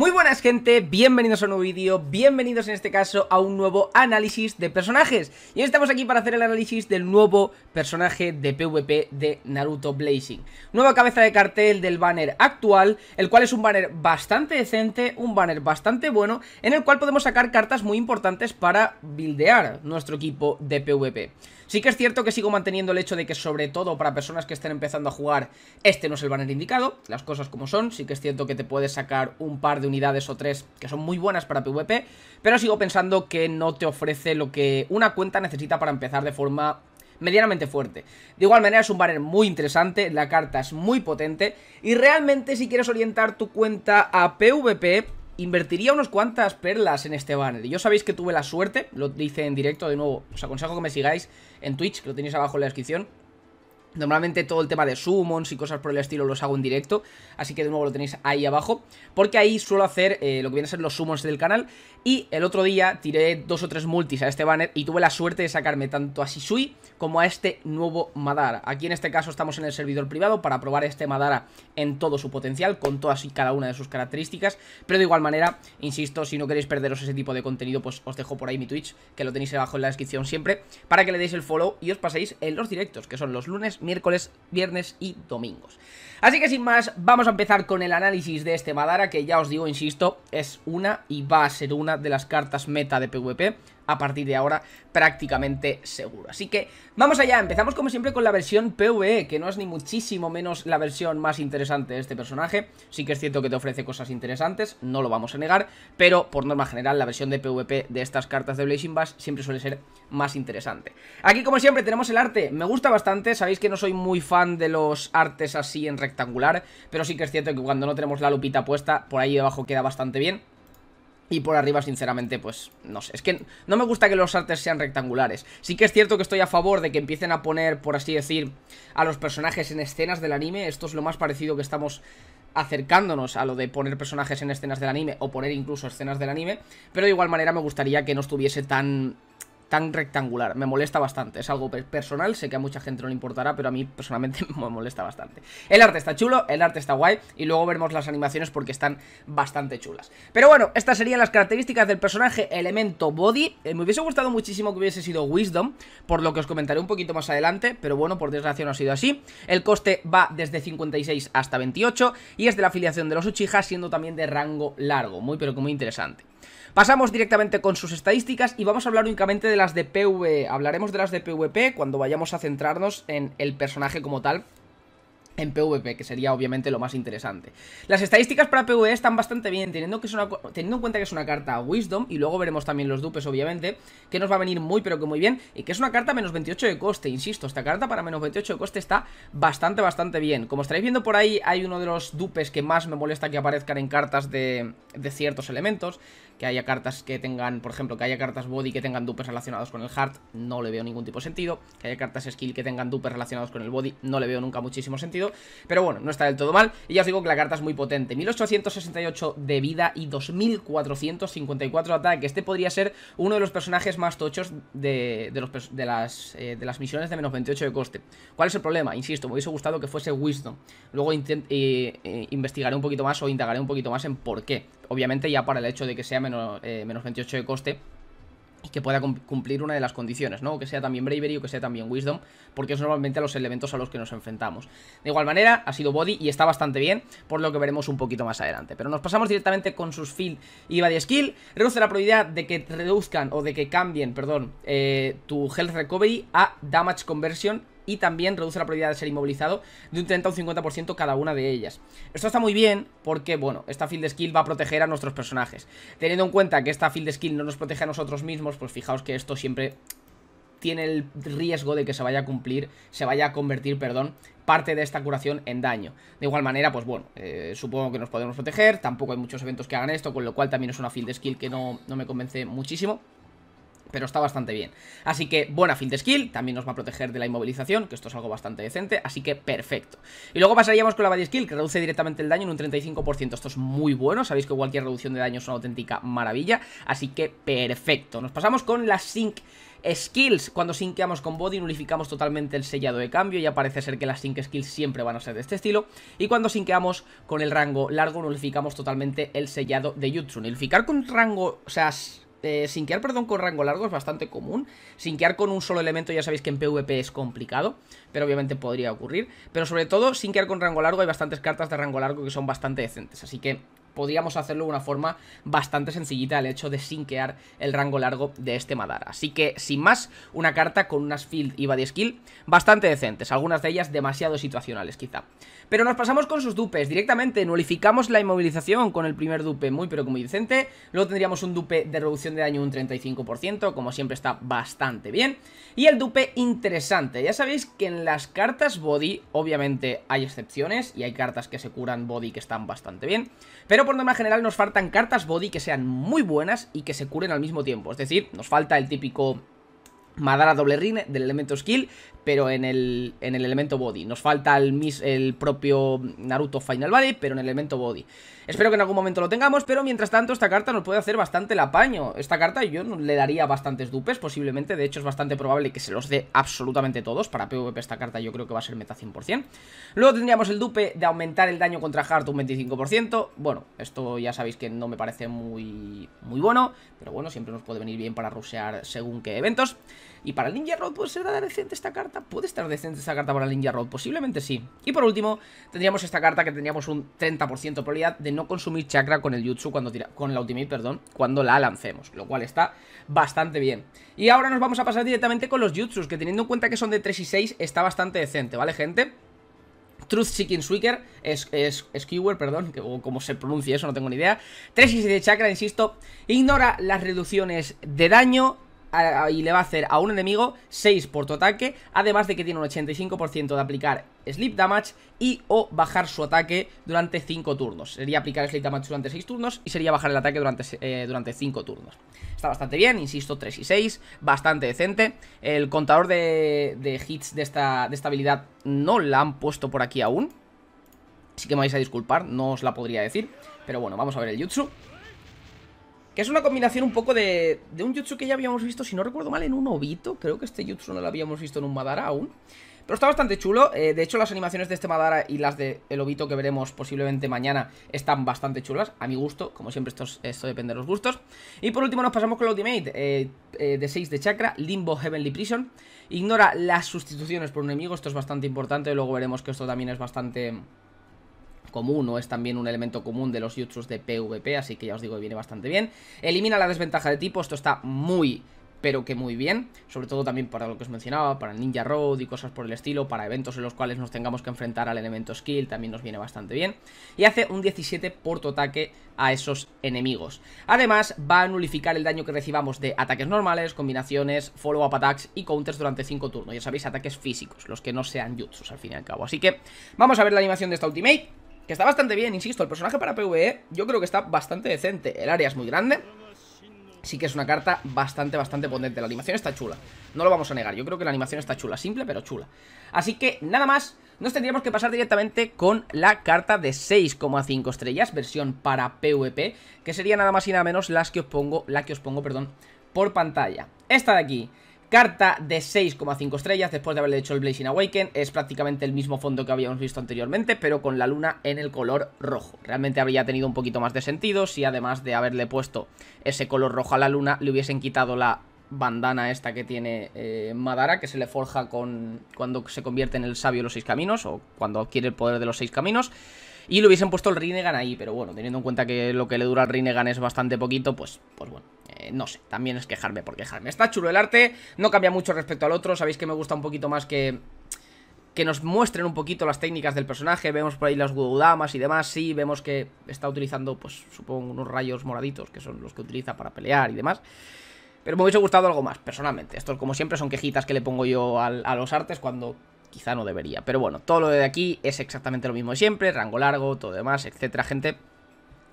Muy buenas gente, bienvenidos a un nuevo vídeo, bienvenidos en este caso a un nuevo análisis de personajes Y estamos aquí para hacer el análisis del nuevo personaje de PvP de Naruto Blazing Nueva cabeza de cartel del banner actual, el cual es un banner bastante decente, un banner bastante bueno En el cual podemos sacar cartas muy importantes para buildear nuestro equipo de PvP Sí que es cierto que sigo manteniendo el hecho de que sobre todo para personas que estén empezando a jugar, este no es el banner indicado, las cosas como son, sí que es cierto que te puedes sacar un par de unidades o tres que son muy buenas para PvP, pero sigo pensando que no te ofrece lo que una cuenta necesita para empezar de forma medianamente fuerte. De igual manera es un banner muy interesante, la carta es muy potente y realmente si quieres orientar tu cuenta a PvP Invertiría unas cuantas perlas en este banner. Yo sabéis que tuve la suerte, lo dice en directo de nuevo. Os aconsejo que me sigáis en Twitch, que lo tenéis abajo en la descripción. Normalmente todo el tema de summons y cosas por el estilo los hago en directo, así que de nuevo lo tenéis ahí abajo, porque ahí suelo hacer eh, lo que viene a ser los summons del canal, y el otro día tiré dos o tres multis a este banner y tuve la suerte de sacarme tanto a Shisui como a este nuevo Madara. Aquí en este caso estamos en el servidor privado para probar este Madara en todo su potencial, con todas y cada una de sus características, pero de igual manera, insisto, si no queréis perderos ese tipo de contenido, pues os dejo por ahí mi Twitch, que lo tenéis abajo en la descripción siempre, para que le deis el follow y os paséis en los directos, que son los lunes, miércoles, viernes y domingos. Así que sin más, vamos a empezar con el análisis de este Madara, que ya os digo, insisto, es una y va a ser una de las cartas meta de PvP, a partir de ahora prácticamente seguro. Así que vamos allá, empezamos como siempre con la versión PvE, que no es ni muchísimo menos la versión más interesante de este personaje. Sí que es cierto que te ofrece cosas interesantes, no lo vamos a negar, pero por norma general la versión de PvP de estas cartas de Blazing Bass siempre suele ser más interesante. Aquí como siempre tenemos el arte, me gusta bastante, sabéis que no soy muy fan de los artes así en rectangular, pero sí que es cierto que cuando no tenemos la lupita puesta, por ahí debajo queda bastante bien. Y por arriba, sinceramente, pues no sé. Es que no me gusta que los artes sean rectangulares. Sí que es cierto que estoy a favor de que empiecen a poner, por así decir, a los personajes en escenas del anime. Esto es lo más parecido que estamos acercándonos a lo de poner personajes en escenas del anime o poner incluso escenas del anime. Pero de igual manera me gustaría que no estuviese tan tan rectangular. Me molesta bastante. Es algo personal, sé que a mucha gente no le importará, pero a mí personalmente me molesta bastante. El arte está chulo, el arte está guay y luego veremos las animaciones porque están bastante chulas. Pero bueno, estas serían las características del personaje elemento body. Eh, me hubiese gustado muchísimo que hubiese sido Wisdom, por lo que os comentaré un poquito más adelante, pero bueno, por desgracia no ha sido así. El coste va desde 56 hasta 28 y es de la afiliación de los Uchiha, siendo también de rango largo. Muy pero que muy interesante. Pasamos directamente con sus estadísticas y vamos a hablar únicamente de las de PvE. Hablaremos de las de PvP cuando vayamos a centrarnos en el personaje como tal en PvP, que sería obviamente lo más interesante. Las estadísticas para PvE están bastante bien, teniendo, que es una, teniendo en cuenta que es una carta Wisdom, y luego veremos también los dupes, obviamente, que nos va a venir muy pero que muy bien, y que es una carta menos 28 de coste, insisto, esta carta para menos 28 de coste está bastante, bastante bien. Como estaréis viendo por ahí, hay uno de los dupes que más me molesta que aparezcan en cartas de, de ciertos elementos, que haya cartas que tengan, por ejemplo, que haya cartas body que tengan dupes relacionados con el heart, no le veo ningún tipo de sentido, que haya cartas skill que tengan dupes relacionados con el body, no le veo nunca muchísimo sentido, pero bueno, no está del todo mal Y ya os digo que la carta es muy potente 1868 de vida y 2454 de ataque Este podría ser uno de los personajes más tochos de, los, las, eh, de las misiones de menos 28 de coste ¿Cuál es el problema? Insisto, me hubiese gustado que fuese Wisdom Luego eh, eh, investigaré un poquito más o indagaré un poquito más en por qué Obviamente ya para el hecho de que sea menos, menos 28 de coste que pueda cumplir una de las condiciones, ¿no? que sea también Bravery o que sea también Wisdom, porque es normalmente a los elementos a los que nos enfrentamos. De igual manera, ha sido Body y está bastante bien, por lo que veremos un poquito más adelante. Pero nos pasamos directamente con sus Field y Body Skill. Reduce la probabilidad de que reduzcan o de que cambien, perdón, eh, tu Health Recovery a Damage Conversion y también reduce la probabilidad de ser inmovilizado de un 30 a un 50% cada una de ellas. Esto está muy bien porque, bueno, esta field skill va a proteger a nuestros personajes. Teniendo en cuenta que esta field skill no nos protege a nosotros mismos, pues fijaos que esto siempre tiene el riesgo de que se vaya a cumplir, se vaya a convertir, perdón, parte de esta curación en daño. De igual manera, pues bueno, eh, supongo que nos podemos proteger, tampoco hay muchos eventos que hagan esto, con lo cual también es una field skill que no, no me convence muchísimo pero está bastante bien. Así que buena fin de skill, también nos va a proteger de la inmovilización, que esto es algo bastante decente, así que perfecto. Y luego pasaríamos con la body skill, que reduce directamente el daño en un 35%, esto es muy bueno, sabéis que cualquier reducción de daño es una auténtica maravilla, así que perfecto. Nos pasamos con las sync skills. Cuando sinqueamos con body nulificamos totalmente el sellado de cambio, ya parece ser que las sync skills siempre van a ser de este estilo. Y cuando sinqueamos con el rango largo nulificamos totalmente el sellado de Jutsu. Nulificar con rango, o sea, eh, sinquear, perdón, con rango largo es bastante común. Sinquear con un solo elemento ya sabéis que en PvP es complicado, pero obviamente podría ocurrir. Pero sobre todo, sinquear con rango largo hay bastantes cartas de rango largo que son bastante decentes, así que podríamos hacerlo de una forma bastante sencillita el hecho de sinquear el rango largo de este Madara. Así que, sin más, una carta con unas field y body skill bastante decentes, algunas de ellas demasiado situacionales quizá. Pero nos pasamos con sus dupes, directamente nulificamos la inmovilización con el primer dupe muy pero muy decente, luego tendríamos un dupe de reducción de daño un 35%, como siempre está bastante bien, y el dupe interesante, ya sabéis que en las cartas body, obviamente hay excepciones y hay cartas que se curan body que están bastante bien, pero pero por norma general nos faltan cartas body que sean muy buenas y que se curen al mismo tiempo. Es decir, nos falta el típico Madara doble ring del elemento skill, pero en el, en el elemento body. Nos falta el, el propio Naruto Final Body, pero en el elemento body. Espero que en algún momento lo tengamos, pero mientras tanto esta carta nos puede hacer bastante el apaño. Esta carta yo le daría bastantes dupes, posiblemente. De hecho es bastante probable que se los dé absolutamente todos. Para PvP esta carta yo creo que va a ser meta 100%. Luego tendríamos el dupe de aumentar el daño contra Heart un 25%. Bueno, esto ya sabéis que no me parece muy, muy bueno, pero bueno, siempre nos puede venir bien para rusear según qué eventos. Y para el Ninja Road puede ser decente esta carta. ¿Puede estar decente esta carta para el Ninja Road? Posiblemente sí. Y por último, tendríamos esta carta que teníamos un 30% de probabilidad de no consumir chakra con el Jutsu cuando tira, con la Ultimate, perdón, cuando la lancemos. Lo cual está bastante bien. Y ahora nos vamos a pasar directamente con los Jutsus, que teniendo en cuenta que son de 3 y 6, está bastante decente, ¿vale, gente? Truth Seeking Sweaker, es, es, Skewer, perdón, que, o como se pronuncia eso, no tengo ni idea. 3 y 6 de chakra, insisto, ignora las reducciones de daño y le va a hacer a un enemigo 6 por tu ataque, además de que tiene un 85% de aplicar Sleep Damage y o bajar su ataque durante 5 turnos. Sería aplicar Sleep Damage durante 6 turnos y sería bajar el ataque durante, eh, durante 5 turnos. Está bastante bien, insisto, 3 y 6, bastante decente. El contador de, hits de esta, de esta habilidad no la han puesto por aquí aún. Así que me vais a disculpar, no os la podría decir. Pero bueno, vamos a ver el jutsu. Que es una combinación un poco de, de un jutsu que ya habíamos visto, si no recuerdo mal, en un Obito. Creo que este jutsu no lo habíamos visto en un Madara aún. Pero está bastante chulo. Eh, de hecho, las animaciones de este Madara y las de El Obito que veremos posiblemente mañana están bastante chulas. A mi gusto, como siempre, esto, esto depende de los gustos. Y por último, nos pasamos con el Ultimate eh, eh, de 6 de Chakra, Limbo Heavenly Prison. Ignora las sustituciones por un enemigo. Esto es bastante importante. Luego veremos que esto también es bastante común o es también un elemento común de los jutsus de PvP, así que ya os digo que viene bastante bien. Elimina la desventaja de tipo, esto está muy pero que muy bien, sobre todo también para lo que os mencionaba, para Ninja Road y cosas por el estilo, para eventos en los cuales nos tengamos que enfrentar al elemento skill, también nos viene bastante bien, y hace un 17 por ataque a esos enemigos. Además, va a nulificar el daño que recibamos de ataques normales, combinaciones, follow-up attacks y counters durante 5 turnos, ya sabéis, ataques físicos, los que no sean jutsus al fin y al cabo. Así que, vamos a ver la animación de esta ultimate, que está bastante bien, insisto, el personaje para PvE yo creo que está bastante decente. El área es muy grande, sí que es una carta bastante, bastante potente. La animación está chula, no lo vamos a negar. Yo creo que la animación está chula, simple pero chula. Así que nada más, nos tendríamos que pasar directamente con la carta de 6,5 estrellas, versión para PvP, que sería nada más y nada menos las que os pongo, la que os pongo, perdón, por pantalla. Esta de aquí, Carta de 6,5 estrellas después de haberle hecho el Blazing Awaken. Es prácticamente el mismo fondo que habíamos visto anteriormente, pero con la luna en el color rojo. Realmente habría tenido un poquito más de sentido si además de haberle puesto ese color rojo a la luna, le hubiesen quitado la bandana esta que tiene eh, Madara, que se le forja con cuando se convierte en el sabio de los seis caminos, o cuando adquiere el poder de los seis caminos. Y le hubiesen puesto el Rinnegan ahí, pero bueno, teniendo en cuenta que lo que le dura al Rinnegan es bastante poquito, pues, pues bueno, eh, no sé, también es quejarme por quejarme. Está chulo el arte, no cambia mucho respecto al otro, sabéis que me gusta un poquito más que... Que nos muestren un poquito las técnicas del personaje Vemos por ahí las Gududamas y demás Sí, vemos que está utilizando, pues supongo, unos rayos moraditos Que son los que utiliza para pelear y demás Pero me hubiese gustado algo más, personalmente Estos, como siempre, son quejitas que le pongo yo a los artes Cuando quizá no debería Pero bueno, todo lo de aquí es exactamente lo mismo de siempre Rango largo, todo demás, etcétera, gente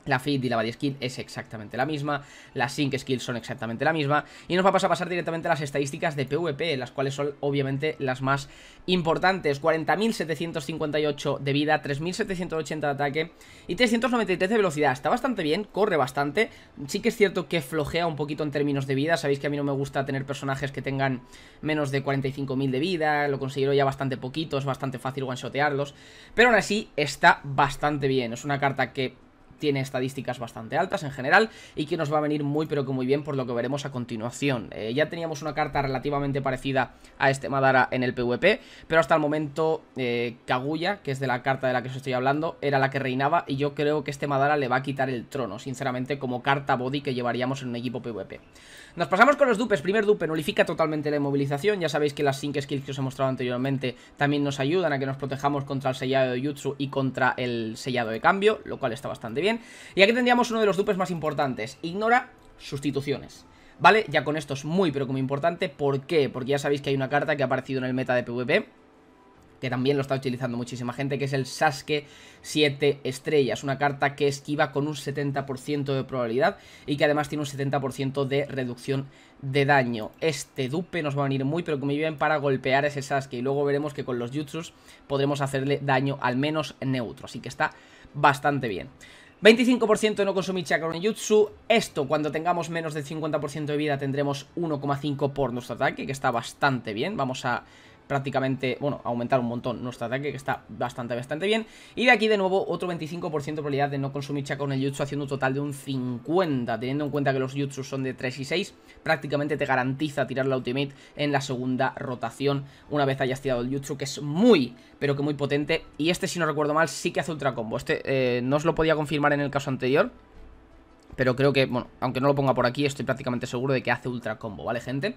la feed y la body skill es exactamente la misma, las sync skills son exactamente la misma y nos va a pasar directamente a las estadísticas de PvP, las cuales son obviamente las más importantes. 40.758 de vida, 3.780 de ataque y 393 de velocidad. Está bastante bien, corre bastante. Sí que es cierto que flojea un poquito en términos de vida. Sabéis que a mí no me gusta tener personajes que tengan menos de 45.000 de vida, lo considero ya bastante poquito, es bastante fácil one-shotearlos. Pero aún así está bastante bien, es una carta que tiene estadísticas bastante altas en general y que nos va a venir muy pero que muy bien por lo que veremos a continuación. Eh, ya teníamos una carta relativamente parecida a este Madara en el PvP, pero hasta el momento eh, Kaguya, que es de la carta de la que os estoy hablando, era la que reinaba y yo creo que este Madara le va a quitar el trono, sinceramente, como carta body que llevaríamos en un equipo PvP. Nos pasamos con los dupes. Primer dupe nulifica totalmente la movilización, Ya sabéis que las 5 skills que os he mostrado anteriormente también nos ayudan a que nos protejamos contra el sellado de Jutsu y contra el sellado de cambio, lo cual está bastante bien. Y aquí tendríamos uno de los dupes más importantes. Ignora sustituciones. ¿Vale? Ya con esto es muy pero como importante. ¿Por qué? Porque ya sabéis que hay una carta que ha aparecido en el meta de PvP que también lo está utilizando muchísima gente, que es el Sasuke 7 estrellas, una carta que esquiva con un 70% de probabilidad y que además tiene un 70% de reducción de daño. Este dupe nos va a venir muy, pero como muy bien para golpear ese Sasuke y luego veremos que con los Jutsus podremos hacerle daño al menos neutro, así que está bastante bien. 25% no consumir chakra en jutsu. Esto, cuando tengamos menos del 50% de vida, tendremos 1,5 por nuestro ataque, que está bastante bien. Vamos a prácticamente, bueno, aumentar un montón nuestro ataque, que está bastante, bastante bien. Y de aquí, de nuevo, otro 25% de probabilidad de no consumir Chakra con el Jutsu, haciendo un total de un 50, teniendo en cuenta que los Jutsus son de 3 y 6, prácticamente te garantiza tirar la Ultimate en la segunda rotación, una vez hayas tirado el Jutsu, que es muy, pero que muy potente. Y este, si no recuerdo mal, sí que hace ultra combo. Este eh, no os lo podía confirmar en el caso anterior, pero creo que, bueno, aunque no lo ponga por aquí, estoy prácticamente seguro de que hace ultra combo, ¿vale, gente?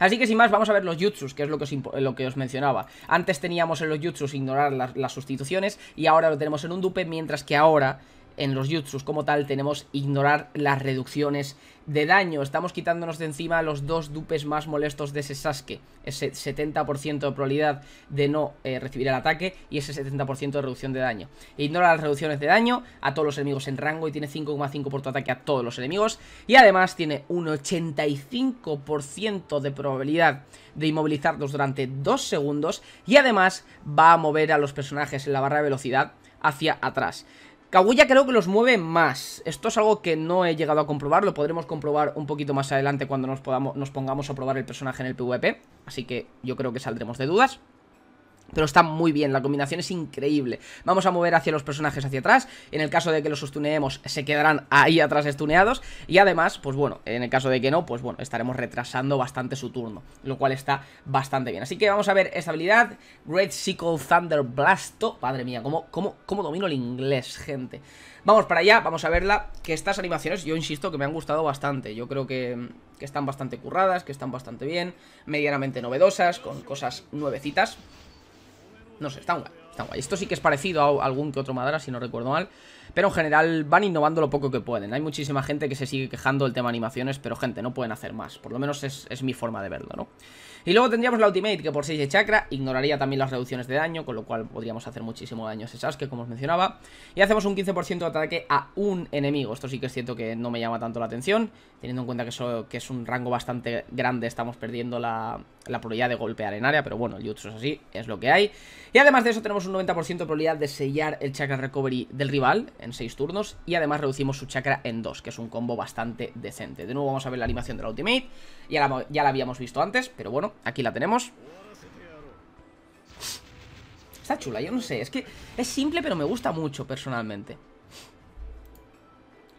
Así que sin más, vamos a ver los jutsus, que es lo que os, lo que os mencionaba. Antes teníamos en los jutsus ignorar las sustituciones y ahora lo tenemos en un dupe, mientras que ahora en los jutsus como tal tenemos ignorar las reducciones de daño. Estamos quitándonos de encima los dos dupes más molestos de ese Sasuke. Ese 70% de probabilidad de no eh, recibir el ataque y ese 70% de reducción de daño. Ignora las reducciones de daño a todos los enemigos en rango y tiene 5,5 por tu ataque a todos los enemigos. Y además tiene un 85% de probabilidad de inmovilizarlos durante 2 segundos. Y además va a mover a los personajes en la barra de velocidad hacia atrás. Kaguya creo que los mueve más. Esto es algo que no he llegado a comprobar, lo podremos comprobar un poquito más adelante cuando nos, nos pongamos a probar el personaje en el PvP. Así que yo creo que saldremos de dudas. Pero está muy bien, la combinación es increíble. Vamos a mover hacia los personajes hacia atrás. En el caso de que los stuneemos, se quedarán ahí atrás estuneados. Y además, pues bueno, en el caso de que no, pues bueno, estaremos retrasando bastante su turno. Lo cual está bastante bien. Así que vamos a ver esta habilidad. Great Sickle Thunder Blasto. Madre mía, ¿cómo, cómo, cómo domino el inglés, gente? Vamos para allá, vamos a verla. Que estas animaciones, yo insisto, que me han gustado bastante. Yo creo que, que están bastante curradas, que están bastante bien. Medianamente novedosas, con cosas nuevecitas. No sé, está guay. Esto sí que es parecido a algún que otro Madara, si no recuerdo mal. Pero en general van innovando lo poco que pueden. Hay muchísima gente que se sigue quejando del tema animaciones, pero gente, no pueden hacer más. Por lo menos es, mi forma de verlo, ¿no? Y luego tendríamos la Ultimate, que por 6 de chakra ignoraría también las reducciones de daño, con lo cual podríamos hacer muchísimo daño a ese Sasuke, como os mencionaba. Y hacemos un 15% de ataque a un enemigo. Esto sí que es cierto que no me llama tanto la atención, teniendo en cuenta que, eso, que es un rango bastante grande, estamos perdiendo la, la probabilidad de golpear en área, pero bueno, el Jutsu es así, es lo que hay. Y además de eso tenemos un 90% de probabilidad de sellar el chakra recovery del rival en 6 turnos y además reducimos su chakra en 2, que es un combo bastante decente. De nuevo vamos a ver la animación de la ultimate, ya ya la habíamos visto antes, pero bueno, aquí la tenemos. Está chula, yo no sé, es que es simple pero me gusta mucho personalmente.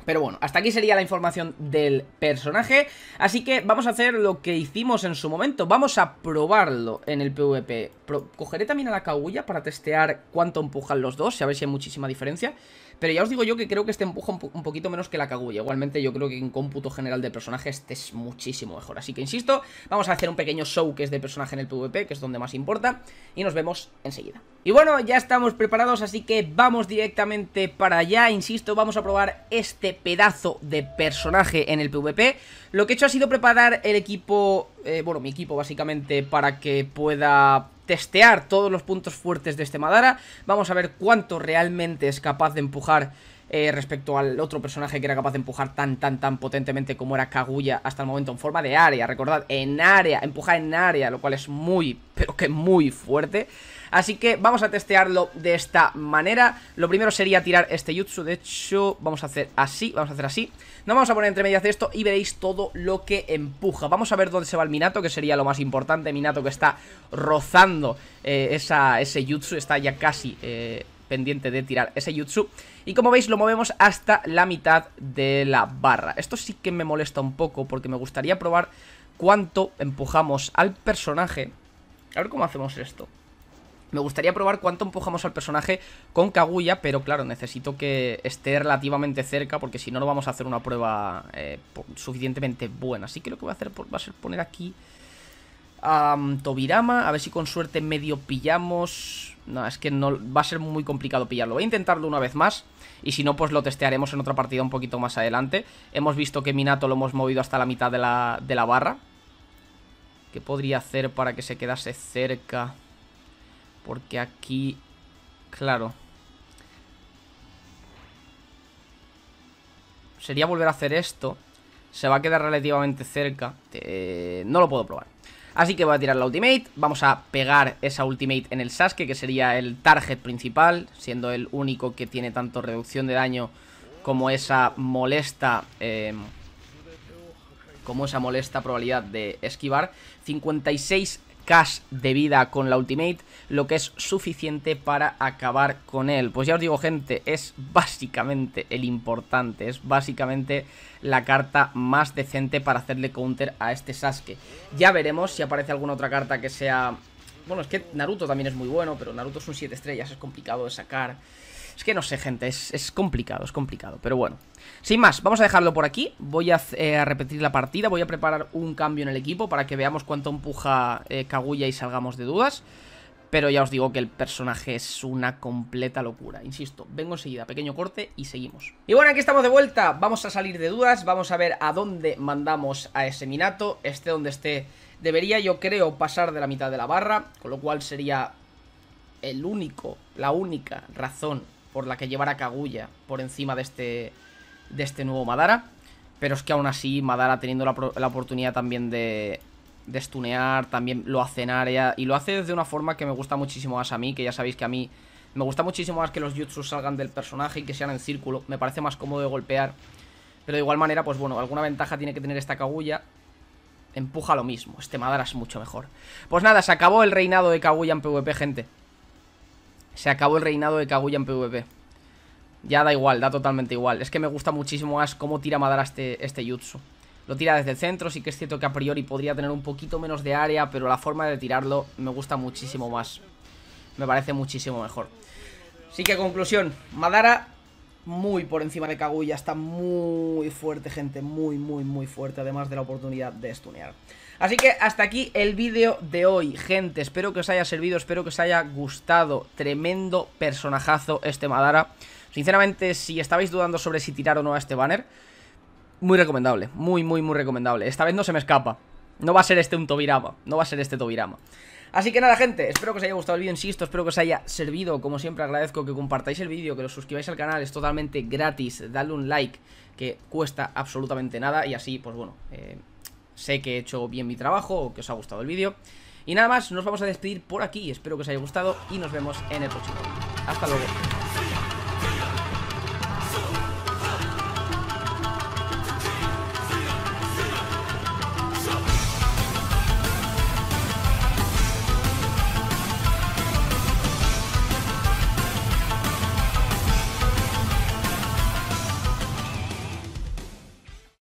Pero bueno, hasta aquí sería la información del personaje, así que vamos a hacer lo que hicimos en su momento, vamos a probarlo en el PvP. cogeré también a la Kaguya para testear cuánto empujan los dos, a ver si hay muchísima diferencia. Pero ya os digo yo que creo que este empuja un, poquito menos que la Kaguya. Igualmente yo creo que en cómputo general de personaje este es muchísimo mejor. Así que insisto, vamos a hacer un pequeño show que es de personaje en el PvP, que es donde más importa. Y nos vemos enseguida. Y bueno, ya estamos preparados, así que vamos directamente para allá. Insisto, vamos a probar este pedazo de personaje en el PvP. Lo que he hecho ha sido preparar el equipo, eh, bueno, mi equipo básicamente, para que pueda testear todos los puntos fuertes de este Madara. Vamos a ver cuánto realmente es capaz de empujar eh, respecto al otro personaje que era capaz de empujar tan, tan, tan potentemente como era Kaguya hasta el momento en forma de área. Recordad, en área, empujar en área, lo cual es muy, pero que muy fuerte. Así que vamos a testearlo de esta manera Lo primero sería tirar este jutsu De hecho, vamos a hacer así, vamos a hacer así No vamos a poner entre medias de esto y veréis todo lo que empuja Vamos a ver dónde se va el Minato, que sería lo más importante Minato que está rozando eh, esa, ese jutsu Está ya casi... Eh, pendiente de tirar ese jutsu Y como veis lo movemos hasta la mitad de la barra Esto sí que me molesta un poco porque me gustaría probar cuánto empujamos al personaje A ver cómo hacemos esto me gustaría probar cuánto empujamos al personaje con Kaguya, pero claro, necesito que esté relativamente cerca porque si no, no vamos a hacer una prueba eh, suficientemente buena. Así que lo que voy a hacer va a ser poner aquí a mm, Tobirama, a ver si con suerte medio pillamos... No, es que no va a ser muy complicado pillarlo. Voy a intentarlo una vez más y si no, pues lo testearemos en otra partida un poquito más adelante. Hemos visto que Minato lo hemos movido hasta la mitad de la, de la barra. ¿Qué podría hacer para que se quedase cerca? Porque aquí, claro. Sería volver a hacer esto. Se va a quedar relativamente cerca. Eh, no lo puedo probar. Así que voy a tirar la ultimate. Vamos a pegar esa ultimate en el Sasuke, que sería el target principal. Siendo el único que tiene tanto reducción de daño como esa molesta... Em, como esa molesta probabilidad de esquivar 56 cash de vida con la ultimate, lo que es suficiente para acabar con él. Pues ya os digo gente, es básicamente el importante, es básicamente la carta más decente para hacerle counter a este Sasuke. Ya veremos si aparece alguna otra carta que sea... Bueno, es que Naruto también es muy bueno, pero Naruto es un 7 estrellas, es complicado de sacar... Es que no sé, gente, es, complicado, es complicado, pero bueno. Sin más, vamos a dejarlo por aquí. Voy eh, a, repetir la partida, voy a preparar un cambio en el equipo para que veamos cuánto empuja eh, Kaguya y salgamos de dudas. Pero ya os digo que el personaje es una completa locura. Insisto, vengo enseguida, pequeño corte y seguimos. Y bueno, aquí estamos de vuelta. Vamos a salir de dudas, vamos a ver a dónde mandamos a ese Minato. Este donde esté, debería yo creo pasar de la mitad de la barra, con lo cual sería el único, la única razón por la que llevará a Kaguya por encima de este, de este nuevo Madara. Pero es que aún así Madara teniendo la, oportunidad también de, de stunear, también lo hace área y lo hace de una forma que me gusta muchísimo más a mí, que ya sabéis que a mí me gusta muchísimo más que los jutsus salgan del personaje y que sean en círculo, me parece más cómodo de golpear. Pero de igual manera, pues bueno, alguna ventaja tiene que tener esta Kaguya. Empuja lo mismo, este Madara es mucho mejor. Pues nada, se acabó el reinado de Kaguya en PvP, gente. Se acabó el reinado de Kaguya en PvP. Ya da igual, da totalmente igual. Es que me gusta muchísimo más cómo tira Madara este, este jutsu. Lo tira desde el centro, sí que es cierto que a priori podría tener un poquito menos de área, pero la forma de tirarlo me gusta muchísimo más. Me parece muchísimo mejor. Así que conclusión, Madara muy por encima de Kaguya, está muy fuerte, gente, muy, muy, muy fuerte, además de la oportunidad de stunear. Así que hasta aquí el vídeo de hoy, gente, espero que os haya servido, espero que os haya gustado, tremendo personajazo este Madara. Sinceramente, si estabais dudando sobre si tirar o no a este banner, muy recomendable, muy, muy, muy recomendable. Esta vez no se me escapa, no va a ser este un Tobirama, no va a ser este Tobirama. Así que nada, gente, espero que os haya gustado el vídeo, insisto, espero que os haya servido. Como siempre, agradezco que compartáis el vídeo, que lo suscribáis al canal, es totalmente gratis. Dadle un like, que cuesta absolutamente nada. Y así, pues bueno, eh, sé que he hecho bien mi trabajo o que os ha gustado el vídeo. Y nada más, nos vamos a despedir por aquí. Espero que os haya gustado y nos vemos en el próximo vídeo. Hasta luego.